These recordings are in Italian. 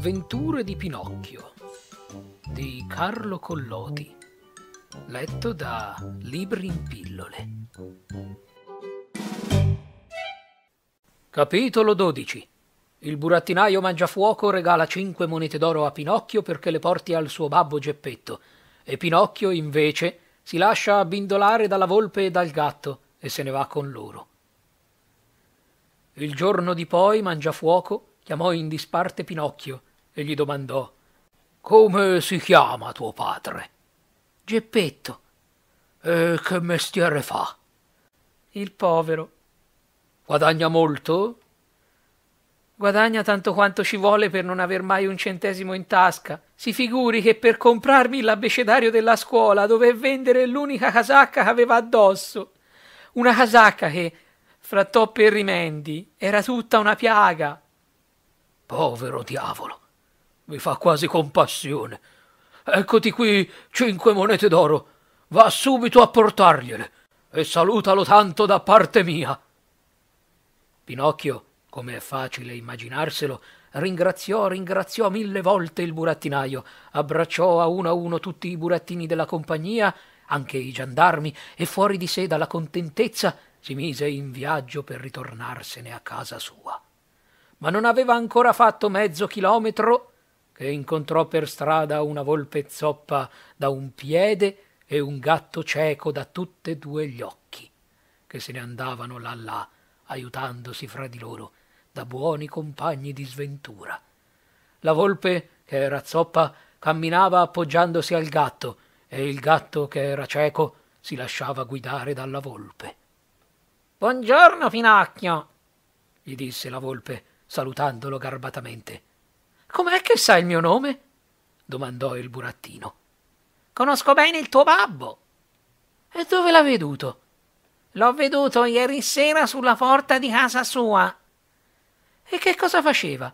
avventure di Pinocchio di Carlo Collodi, letto da Libri in pillole. Capitolo 12 Il burattinaio Mangiafuoco regala cinque monete d'oro a Pinocchio perché le porti al suo babbo Geppetto e Pinocchio, invece, si lascia abbindolare dalla volpe e dal gatto e se ne va con loro. Il giorno di poi Mangiafuoco chiamò in disparte Pinocchio e gli domandò Come si chiama tuo padre? Geppetto. E che mestiere fa? Il povero. Guadagna molto? Guadagna tanto quanto ci vuole per non aver mai un centesimo in tasca. Si figuri che per comprarmi l'abbecedario della scuola dove vendere l'unica casacca che aveva addosso. Una casacca che, fra toppe e rimendi, era tutta una piaga. Povero diavolo. Mi fa quasi compassione. Eccoti qui cinque monete d'oro. Va subito a portargliele e salutalo tanto da parte mia. Pinocchio, come è facile immaginarselo, ringraziò, ringraziò mille volte il burattinaio, abbracciò a uno a uno tutti i burattini della compagnia, anche i giandarmi, e fuori di sé dalla contentezza si mise in viaggio per ritornarsene a casa sua. Ma non aveva ancora fatto mezzo chilometro e incontrò per strada una volpe zoppa da un piede e un gatto cieco da tutte e due gli occhi, che se ne andavano là là, aiutandosi fra di loro, da buoni compagni di sventura. La volpe, che era zoppa, camminava appoggiandosi al gatto, e il gatto, che era cieco, si lasciava guidare dalla volpe. Buongiorno, Finacchio, gli disse la volpe, salutandolo garbatamente. Com'è che sai il mio nome? domandò il burattino. Conosco bene il tuo babbo. E dove l'ha veduto? L'ho veduto ieri sera sulla porta di casa sua. E che cosa faceva?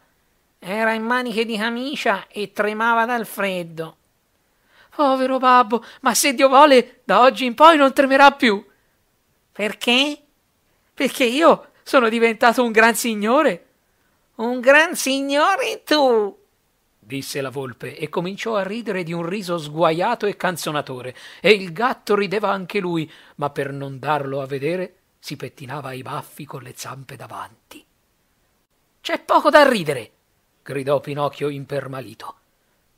Era in maniche di camicia e tremava dal freddo. Povero babbo, ma se Dio vuole, da oggi in poi non tremerà più. Perché? Perché io sono diventato un gran signore un gran signore tu! disse la volpe e cominciò a ridere di un riso sguaiato e canzonatore, e il gatto rideva anche lui, ma per non darlo a vedere si pettinava i baffi con le zampe davanti. C'è poco da ridere! gridò Pinocchio impermalito.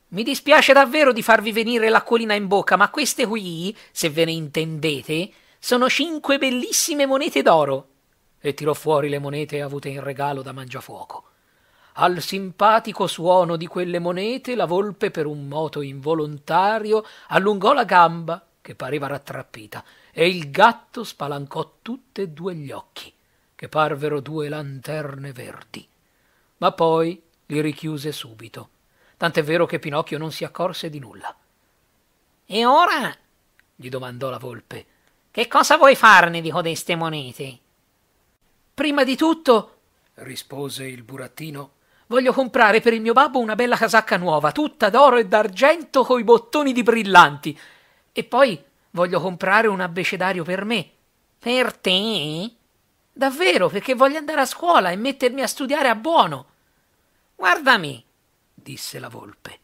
Mi dispiace davvero di farvi venire l'acquolina in bocca, ma queste qui, se ve ne intendete, sono cinque bellissime monete d'oro. E tirò fuori le monete avute in regalo da Mangiafuoco al simpatico suono di quelle monete la volpe per un moto involontario allungò la gamba che pareva rattrappita e il gatto spalancò tutte e due gli occhi che parvero due lanterne verdi ma poi li richiuse subito tant'è vero che Pinocchio non si accorse di nulla e ora gli domandò la volpe che cosa vuoi farne di codeste monete prima di tutto rispose il burattino Voglio comprare per il mio babbo una bella casacca nuova, tutta d'oro e d'argento coi bottoni di brillanti. E poi voglio comprare un abbecedario per me. Per te? Davvero, perché voglio andare a scuola e mettermi a studiare a buono. Guardami, disse la volpe.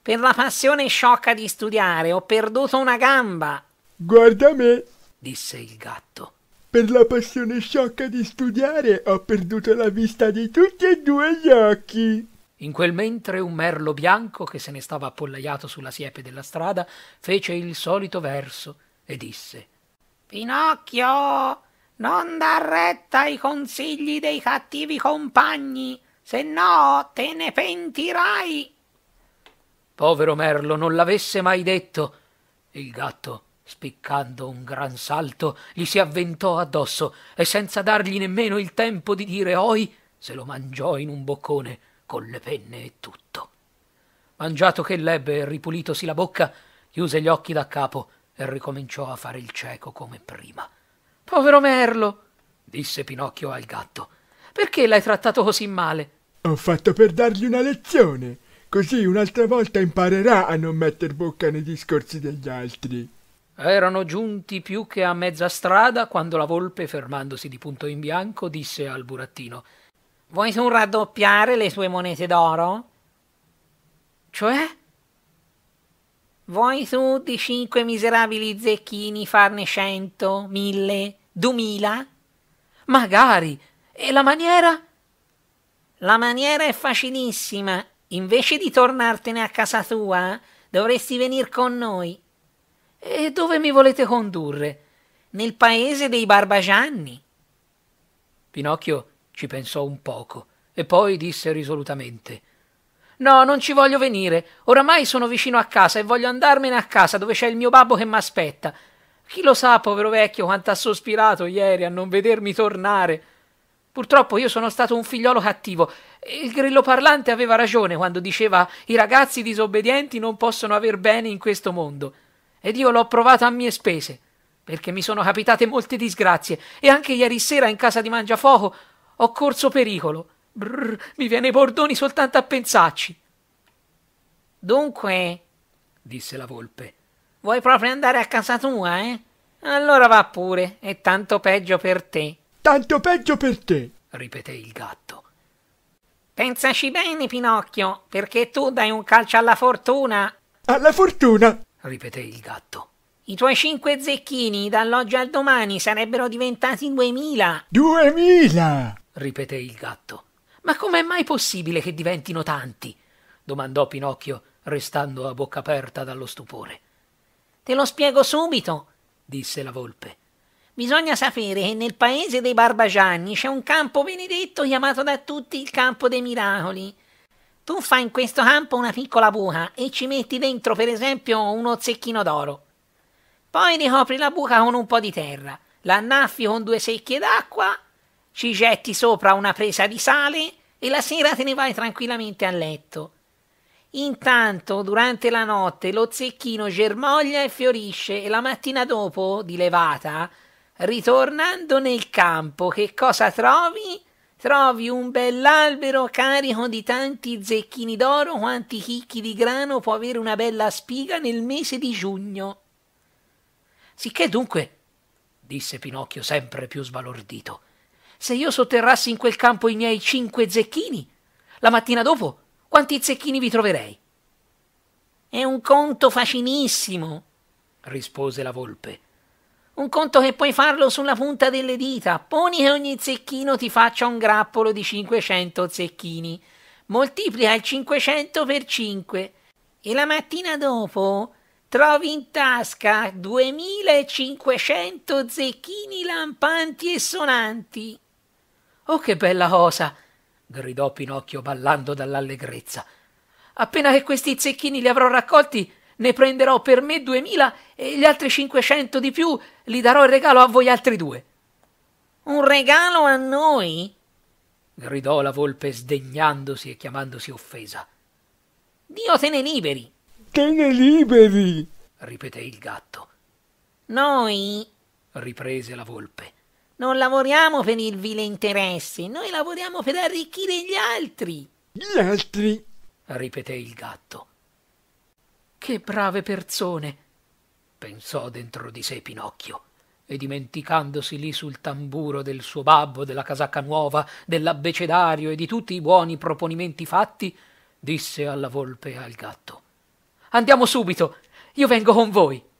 Per la passione sciocca di studiare ho perduto una gamba. Guarda me, disse il gatto. Per la passione sciocca di studiare ho perduto la vista di tutti e due gli occhi. In quel mentre un merlo bianco che se ne stava appollaiato sulla siepe della strada fece il solito verso e disse Pinocchio, non dar retta ai consigli dei cattivi compagni, se no te ne pentirai. Povero merlo non l'avesse mai detto. Il gatto Spiccando un gran salto, gli si avventò addosso e senza dargli nemmeno il tempo di dire oi, se lo mangiò in un boccone, con le penne e tutto. Mangiato che l'ebbe e ripulitosi la bocca, chiuse gli occhi da capo e ricominciò a fare il cieco come prima. Povero merlo, disse Pinocchio al gatto, perché l'hai trattato così male? Ho fatto per dargli una lezione, così un'altra volta imparerà a non metter bocca nei discorsi degli altri erano giunti più che a mezza strada quando la volpe, fermandosi di punto in bianco, disse al burattino Vuoi tu raddoppiare le sue monete d'oro? Cioè? Vuoi tu di cinque miserabili zecchini farne cento, mille, duemila? Magari. E la maniera? La maniera è facilissima. Invece di tornartene a casa tua, dovresti venire con noi. E dove mi volete condurre? Nel paese dei barbagianni? Pinocchio ci pensò un poco e poi disse risolutamente No, non ci voglio venire. Oramai sono vicino a casa e voglio andarmene a casa dove c'è il mio babbo che m'aspetta. Chi lo sa, povero vecchio, quanto ha sospirato ieri a non vedermi tornare. Purtroppo io sono stato un figliolo cattivo. e Il grillo parlante aveva ragione quando diceva i ragazzi disobbedienti non possono aver bene in questo mondo ed io l'ho provata a mie spese, perché mi sono capitate molte disgrazie, e anche ieri sera in casa di Mangiafoco ho corso pericolo. Brrr, mi viene i bordoni soltanto a pensarci. Dunque, disse la volpe, vuoi proprio andare a casa tua, eh? Allora va pure, è tanto peggio per te. Tanto peggio per te, ripeté il gatto. Pensaci bene, Pinocchio, perché tu dai un calcio alla fortuna. Alla fortuna? ripeté il gatto. I tuoi cinque zecchini dall'oggi al domani sarebbero diventati duemila. Duemila! ripeté il gatto. Ma com'è mai possibile che diventino tanti? domandò Pinocchio, restando a bocca aperta dallo stupore. Te lo spiego subito, disse la volpe. Bisogna sapere che nel paese dei Barbagianni c'è un campo benedetto chiamato da tutti il campo dei miracoli. Tu fai in questo campo una piccola buca e ci metti dentro per esempio uno zecchino d'oro. Poi ricopri la buca con un po' di terra, la annaffi con due secchie d'acqua, ci getti sopra una presa di sale e la sera te ne vai tranquillamente a letto. Intanto, durante la notte, lo zecchino germoglia e fiorisce e la mattina dopo, di levata, ritornando nel campo, che cosa trovi? Trovi un bell'albero carico di tanti zecchini d'oro quanti chicchi di grano può avere una bella spiga nel mese di giugno. Sicché dunque, disse Pinocchio sempre più sbalordito, se io sotterrassi in quel campo i miei cinque zecchini, la mattina dopo quanti zecchini vi troverei? È un conto facilissimo, rispose la volpe. Un conto che puoi farlo sulla punta delle dita. Poni che ogni zecchino ti faccia un grappolo di 500 zecchini. Moltiplica il 500 per 5. E la mattina dopo trovi in tasca 2500 zecchini lampanti e sonanti. Oh, che bella cosa! gridò Pinocchio ballando dall'allegrezza. Appena che questi zecchini li avrò raccolti, ne prenderò per me duemila e gli altri cinquecento di più li darò in regalo a voi altri due. Un regalo a noi? gridò la volpe sdegnandosi e chiamandosi offesa. Dio te ne liberi. Te ne liberi, ripeté il gatto. Noi, riprese la volpe, non lavoriamo per il vile interesse, noi lavoriamo per arricchire gli altri. Gli altri, ripeté il gatto. Che brave persone! pensò dentro di sé Pinocchio e dimenticandosi lì sul tamburo del suo babbo, della casacca nuova, dell'abbecedario e di tutti i buoni proponimenti fatti, disse alla volpe e al gatto Andiamo subito, io vengo con voi.